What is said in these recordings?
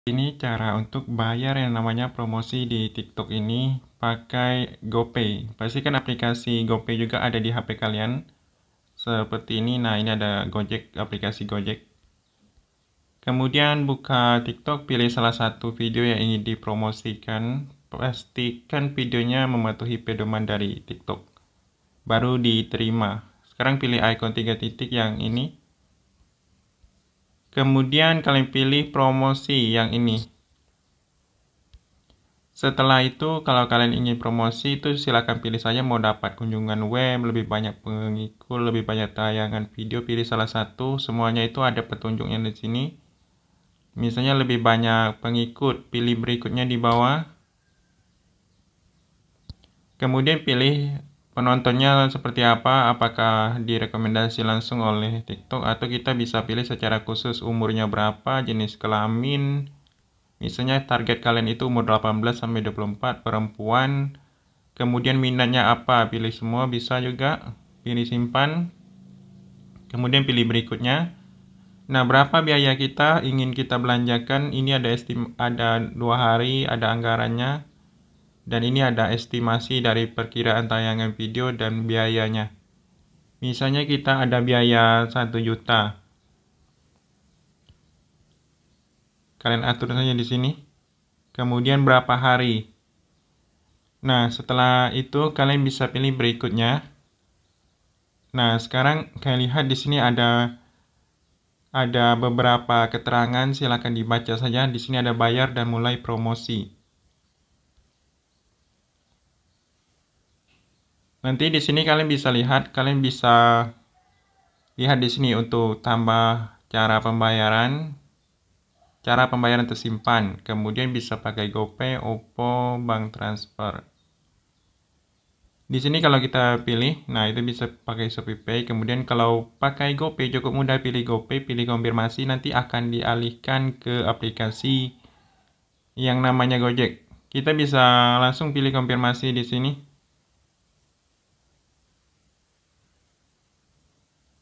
Ini cara untuk bayar yang namanya promosi di TikTok ini pakai GoPay. Pastikan aplikasi GoPay juga ada di HP kalian. Seperti ini, nah ini ada Gojek, aplikasi Gojek. Kemudian buka TikTok, pilih salah satu video yang ingin dipromosikan. Pastikan videonya mematuhi pedoman dari TikTok. Baru diterima. Sekarang pilih icon tiga titik yang ini Kemudian kalian pilih promosi yang ini. Setelah itu, kalau kalian ingin promosi itu silahkan pilih saja mau dapat kunjungan web, lebih banyak pengikut, lebih banyak tayangan video, pilih salah satu. Semuanya itu ada petunjuknya di sini. Misalnya lebih banyak pengikut, pilih berikutnya di bawah. Kemudian pilih penontonnya seperti apa, apakah direkomendasi langsung oleh TikTok atau kita bisa pilih secara khusus umurnya berapa, jenis kelamin. Misalnya target kalian itu umur 18 sampai 24 perempuan. Kemudian minatnya apa, pilih semua bisa juga, pilih simpan. Kemudian pilih berikutnya. Nah, berapa biaya kita ingin kita belanjakan? Ini ada estim ada dua hari, ada anggarannya dan ini ada estimasi dari perkiraan tayangan video dan biayanya. Misalnya kita ada biaya 1 juta. Kalian atur saja di sini. Kemudian berapa hari? Nah, setelah itu kalian bisa pilih berikutnya. Nah, sekarang kalian lihat di sini ada ada beberapa keterangan, silahkan dibaca saja. Di sini ada bayar dan mulai promosi. Nanti di sini kalian bisa lihat, kalian bisa lihat di sini untuk tambah cara pembayaran, cara pembayaran tersimpan, kemudian bisa pakai GoPay, OPPO, bank transfer. Di sini kalau kita pilih, nah itu bisa pakai ShopeePay, Kemudian kalau pakai GoPay cukup mudah pilih GoPay, pilih konfirmasi nanti akan dialihkan ke aplikasi yang namanya Gojek. Kita bisa langsung pilih konfirmasi di sini.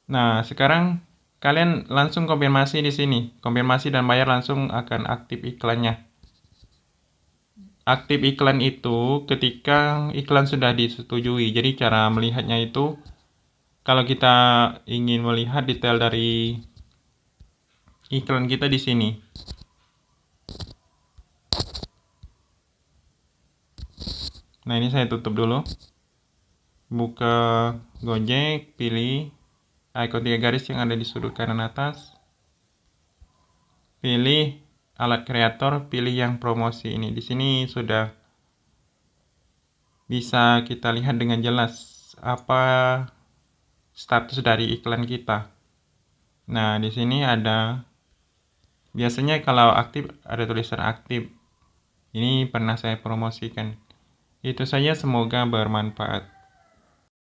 Nah, sekarang kalian langsung konfirmasi di sini. Konfirmasi dan bayar langsung akan aktif iklannya. Aktif iklan itu ketika iklan sudah disetujui. Jadi cara melihatnya itu kalau kita ingin melihat detail dari iklan kita di sini. Nah, ini saya tutup dulu. Buka Gojek, pilih Nah, ikon tiga garis yang ada di sudut kanan atas. Pilih alat kreator, pilih yang promosi ini. Di sini sudah bisa kita lihat dengan jelas apa status dari iklan kita. Nah, di sini ada biasanya kalau aktif ada tulisan aktif. Ini pernah saya promosikan. Itu saja semoga bermanfaat.